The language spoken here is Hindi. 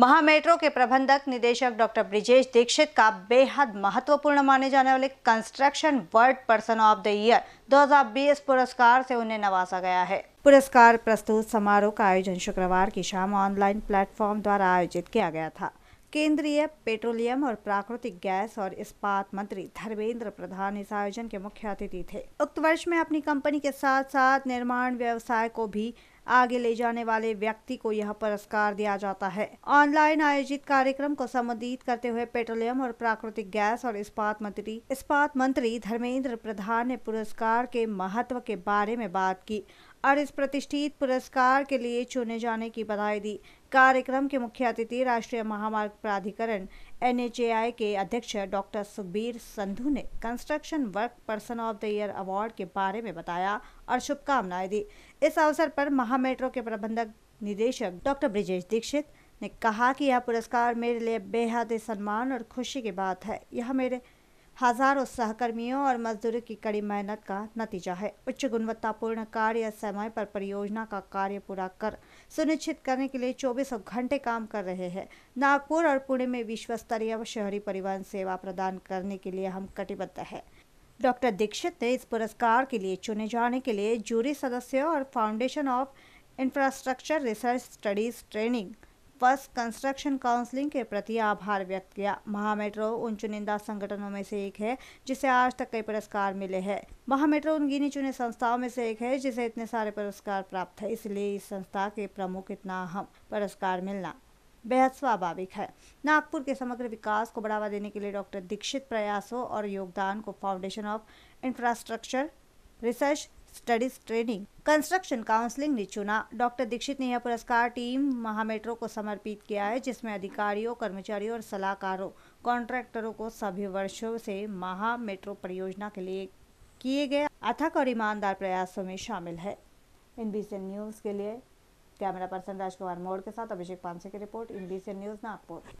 महामेट्रो के प्रबंधक निदेशक डॉक्टर ब्रिजेश दीक्षित का बेहद महत्वपूर्ण माने जाने वाले construction world person of the year 2020 पुरस्कार से उन्हें नवाजा गया है पुरस्कार प्रस्तुत समारोह का आयोजन शुक्रवार की शाम ऑनलाइन प्लेटफॉर्म द्वारा आयोजित किया गया था केंद्रीय पेट्रोलियम और प्राकृतिक गैस और इस्पात मंत्री धर्मेंद्र प्रधान इस आयोजन के मुख्य अतिथि थे उक्त वर्ष में अपनी कंपनी के साथ साथ निर्माण व्यवसाय को भी आगे ले जाने वाले व्यक्ति को यह पुरस्कार दिया जाता है ऑनलाइन आयोजित कार्यक्रम को संबोधित करते हुए पेट्रोलियम और प्राकृतिक गैस और इस्पात मंत्री इस्पात मंत्री धर्मेंद्र प्रधान ने पुरस्कार के महत्व के बारे में बात की और इस प्रतिष्ठित पुरस्कार के लिए चुने जाने की बधाई दी कार्यक्रम के मुख्य अतिथि राष्ट्रीय महामार्ग प्राधिकरण एन के अध्यक्ष डॉक्टर सुखबीर संधु ने construction work person of the year award के बारे में बताया और शुभकामनाएं दी इस अवसर पर महामेट्रो के प्रबंधक निदेशक डॉक्टर ब्रिजेश दीक्षित ने कहा कि यह पुरस्कार मेरे लिए बेहद सम्मान और खुशी की बात है यह मेरे हजारों सहकर्मियों और मजदूरों की कड़ी मेहनत का नतीजा है उच्च गुणवत्तापूर्ण कार्य समय पर परियोजना का कार्य पूरा कर सुनिश्चित करने के लिए चौबीस घंटे काम कर रहे हैं नागपुर और पुणे में विश्व स्तरीय शहरी परिवहन सेवा प्रदान करने के लिए हम कटिबद्ध है डॉक्टर दीक्षित ने इस पुरस्कार के लिए चुने जाने के लिए जूरी सदस्यों और foundation of infrastructure research studies training first construction counselling के प्रति आभार व्यक्त किया महामेट्रो उन चुनिंदा संगठनों में से एक है जिसे आज तक कई पुरस्कार मिले हैं महामेट्रो उन गिनी चुने संस्थाओं में से एक है जिसे इतने सारे पुरस्कार प्राप्त है इसलिए इस संस्था के प्रमुख इतना अहम पुरस्कार मिलना बेहद स्वाभाविक है नागपुर के समग्र विकास को बढ़ावा देने के लिए डॉक्टर दीक्षित प्रयासों और योगदान को foundation of infrastructure research studies training construction counselling ने चुना डॉक्टर दीक्षित ने यह पुरस्कार टीम महामेट्रो को समर्पित किया है जिसमें अधिकारियों कर्मचारियों और सलाहकारों कॉन्ट्रैक्टरों को सभी वर्षों से महामेट्रो परियोजना के लिए किए गए अथक और ईमानदार प्रयासों में शामिल है इन न्यूज़ के लिए कैमरा पर्सन राजकुमार मोड़ के साथ अभिषेक पानसे की रिपोर्ट इन न्यूज़ नागपुर